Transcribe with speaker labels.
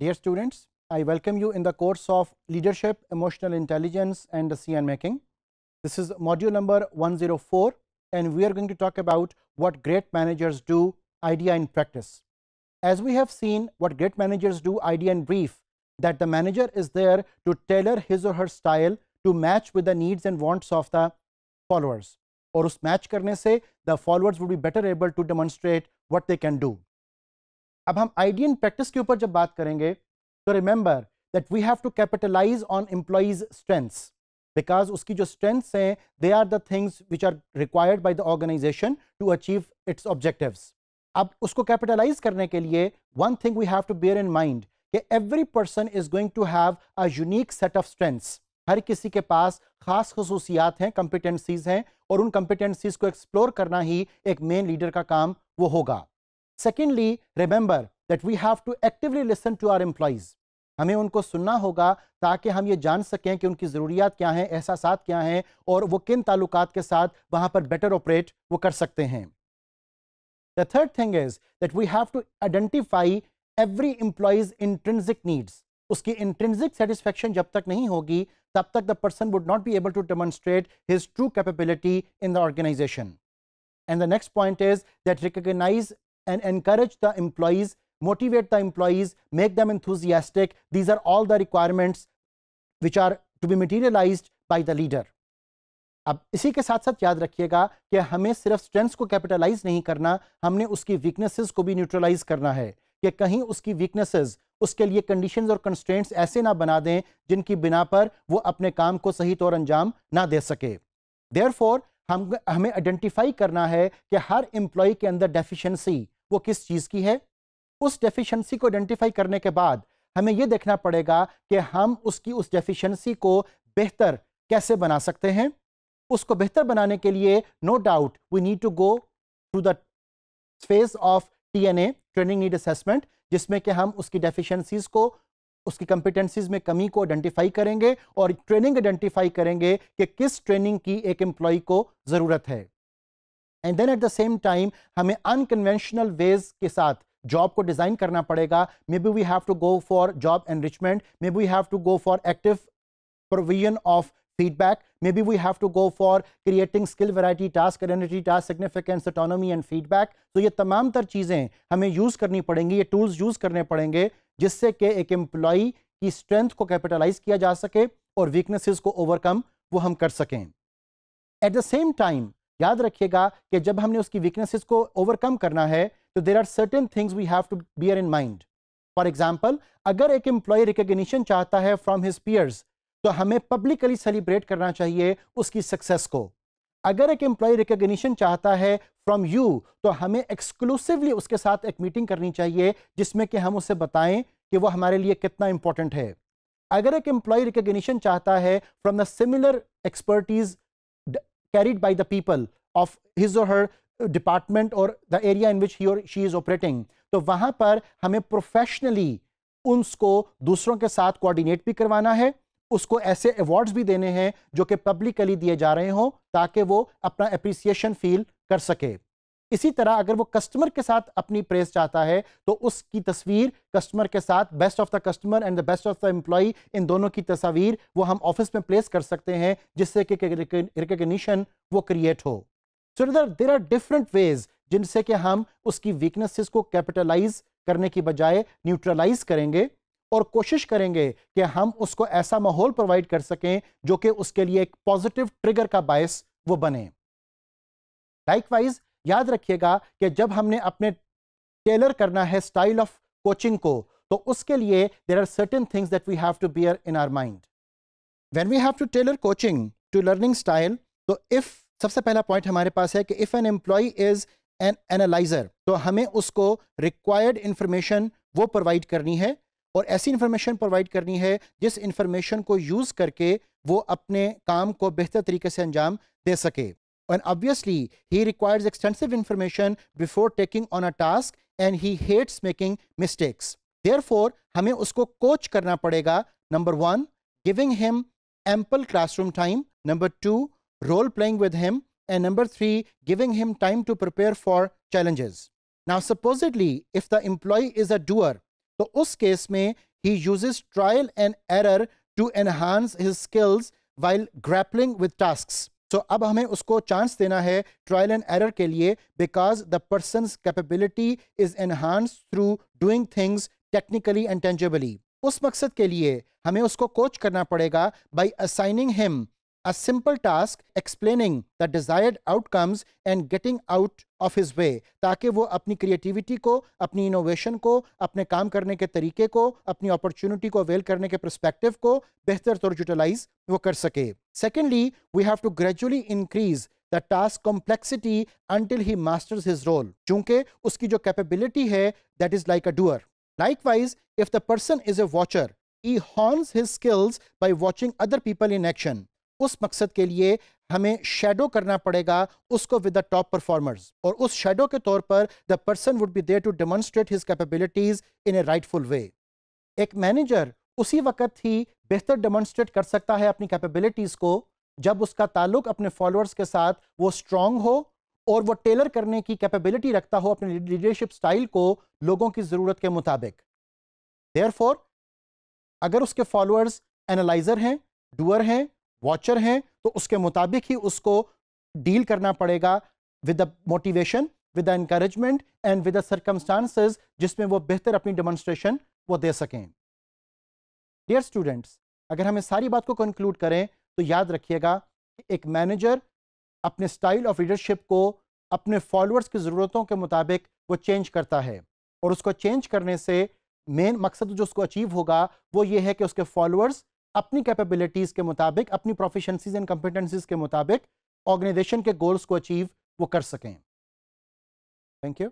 Speaker 1: Dear students, I welcome you in the course of Leadership, Emotional Intelligence and decision Making. This is module number 104 and we are going to talk about what great managers do, idea and practice. As we have seen what great managers do, idea and brief, that the manager is there to tailor his or her style to match with the needs and wants of the followers. Or उस match करने से the followers would be better able to demonstrate what they can do. अब हम idea and practice के ऊपर जब बात करेंगे तो remember that we have to capitalize on employees strengths because उसकी जो स्ट्रेंथ्स हैं they are the things which are required by the organization to achieve its objective अब उसको कैपिटलाइज करने के लिए one thing we have to bear in mind कि every person is going to have a unique set of strengths हर किसी के पास खास खसूसियात हैं कंपिटेंसीज हैं और उन कंपिटेंसीज को एक्सप्लोर करना ही एक मेन लीडर का काम वो होगा secondly remember that we have to actively listen to our employees हमें उनको सुनना होगा ताकि हम ये जान सकें कि उनकी ज़रूरियात क्या हैं एहसास क्या हैं और वो किन ताल्लुक के साथ वहाँ पर बेटर ऑपरेट वो कर सकते हैं the third thing is that we have to identify every employees intrinsic needs उसकी इंट्रेंसिक सेटिस्फेक्शन जब तक नहीं होगी तब तक the person would not be able to demonstrate his true capability in the organization and the next point is that recognize and encourage the employees, motivate the employees, make them enthusiastic. These are all the requirements which are to be materialized by the leader. अब इसी के साथ साथ याद रखिएगा कि हमें सिर्फ स्ट्रेंथ्स को कैपिटलाइज नहीं करना हमने उसकी वीकनेसेस को भी न्यूट्रलाइज करना है कि कहीं उसकी वीकनेसेस उसके लिए कंडीशंस और कंस्ट्रेंट्स ऐसे ना बना दें जिनकी बिना पर वो अपने काम को सही तौर अंजाम ना दे सके देयर हम हमें आइडेंटिफाई करना है कि हर एम्प्लॉय के अंदर डेफिशिएंसी वो किस चीज़ की है उस डेफिशिएंसी को आइडेंटिफाई करने के बाद हमें ये देखना पड़ेगा कि हम उसकी उस डेफिशिएंसी को बेहतर कैसे बना सकते हैं उसको बेहतर बनाने के लिए no doubt we need to go to the phase of TNA training need assessment जिसमें कि हम उसकी डेफिशिएंसीज को उसकी कंपिटेंसीज में कमी को आइडेंटिफाई करेंगे और ट्रेनिंग आइडेंटिफाई करेंगे कि किस ट्रेनिंग की एक एम्प्लॉय को ज़रूरत है and then at the same time हमें अनकन्वेंशनल वेज के साथ जॉब को डिज़ाइन करना पड़ेगा maybe we have to go for job enrichment maybe we have to go for active provision of feedback. Maybe we have to go for creating skill variety, task identity, task significance, autonomy and feedback. तो ये तमाम तर चीज़ें हमें use करनी पड़ेंगी ये tools use करने पड़ेंगे जिससे कि एक एम्प्लॉई की स्ट्रेंथ को कैपिटलाइज किया जा सके और वीकनेसेस को ओवरकम वो हम कर सकें एट द सेम टाइम याद रखिएगा कि जब हमने उसकी वीकनेसेस को ओवरकम करना है तो there are certain things we have to bear in mind for example अगर एक एम्प्लॉय रिकग्निशन चाहता है फ्रॉम हिज पियर्स तो हमें पब्लिकली सेलिब्रेट करना चाहिए उसकी सक्सेस को अगर एक एम्प्लॉय रिकग्निशन चाहता है फ्रॉम यू तो हमें एक्सक्लूसिवली उसके साथ एक मीटिंग करनी चाहिए जिसमें कि हम उसे बताएं कि वो हमारे लिए कितना इंपॉर्टेंट है अगर एक एम्प्लॉय रिकग्निशन चाहता है from the similar expertise carried by the people of his or her department और the area in which he or she is operating तो वहां पर हमें प्रोफेशनली उनको दूसरों के साथ कोऑर्डिनेट भी करवाना है उसको ऐसे अवार्ड्स भी देने हैं जो कि पब्लिकली दिए जा रहे हों ताकि वो अपना अप्रिसिएशन फील कर सके इसी तरह अगर वो कस्टमर के साथ अपनी प्रेस चाहता है तो उसकी तस्वीर कस्टमर के साथ best of the customer and the best of the employee इन दोनों की तस्वीर वो हम ऑफिस में प्लेस कर सकते हैं जिससे कि रिकग्निशन वो क्रिएट हो सो इधर देर आर डिफरेंट वेज जिनसे कि हम उसकी वीकनेसेस को कैपिटलाइज करने की बजाय न्यूट्रलाइज करेंगे और कोशिश करेंगे कि हम उसको ऐसा माहौल प्रोवाइड कर सकें जो कि उसके लिए एक पॉजिटिव ट्रिगर का बायस वो बने लाइकवाइज याद रखिएगा कि जब हमने अपने टेलर करना है स्टाइल ऑफ कोचिंग को तो उसके लिए there are certain things that we have to bear in our mind when we have to tailor coaching to learning style तो इफ सबसे पहला पॉइंट हमारे पास है कि if an employee is an analyser तो हमें उसको रिक्वायर्ड इंफॉर्मेशन वो प्रोवाइड करनी है और ऐसी इन्फॉर्मेशन प्रोवाइड करनी है जिस इन्फॉर्मेशन को यूज़ करके वो अपने काम को बेहतर तरीके से अंजाम दे सके and obviously he requires extensive information before taking on a task and he hates making mistakes therefore हमें उसको कोच करना पड़ेगा number one giving him ample classroom time number two role playing with him and number three giving him time to prepare for challenges now supposedly if the employee is a doer तो उस केस में he uses trial and error to enhance his skills while grappling with task so अब हमें उसको chance देना है trial and error के लिए because the person capability is enhance through doing things technically and tangibly उस मकसद के लिए हमें उसको कोच करना पड़ेगा by assigning him a simple task explaining the desired outcomes and getting out of his way ताकि वो अपनी creativity को अपनी innovation को अपने काम करने के तरीके को अपनी opportunity को avail करने के perspective को बेहतर तौर utilize वो secondly we have to gradually increase the task complexity until he masters his role क्योंकि उसकी capability है that is like a doer likewise if the person is a watcher he hones his skills by watching other people in action उस मकसद के लिए हमें shadow करना पड़ेगा उसको विद द टॉप परफॉर्मर्स और उस शेडो के तौर पर the person would be there to demonstrate his capabilities in a rightful way एक मैनेजर उसी वक्त ही बेहतर डेमोन्स्ट्रेट कर सकता है अपनी कैपेबिलिटीज़ को जब उसका ताल्लुक अपने फॉलोअर्स के साथ वो स्ट्रांग हो और वो टेलर करने की कैपेबिलिटी रखता हो अपने लीडरशिप स्टाइल को लोगों की ज़रूरत के मुताबिक देयर अगर उसके फॉलोअर्स एनालाइजर हैं डूअर हैं वॉचर हैं तो उसके मुताबिक ही उसको डील करना पड़ेगा with the motivation with the encouragement and with the circumstances जिसमें वो बेहतर अपनी डेमोन्स्ट्रेशन वो दे सकें डियर स्टूडेंट्स अगर हम इस सारी बात को कंक्लूड करें तो याद रखिएगा कि एक मैनेजर अपने स्टाइल ऑफ लीडरशिप को अपने फॉलोअर्स की ज़रूरतों के मुताबिक वो चेंज करता है और उसको चेंज करने से मेन मकसद जो उसको अचीव होगा वो ये है कि उसके फॉलोअर्स अपनी कैपेबिलिटीज़ के मुताबिक अपनी प्रोफिशंसीज एंड कॉम्पिटेंसीज के मुताबिक ऑर्गेनाइजेशन के गोल्स को अचीव वो कर सकें थैंक यू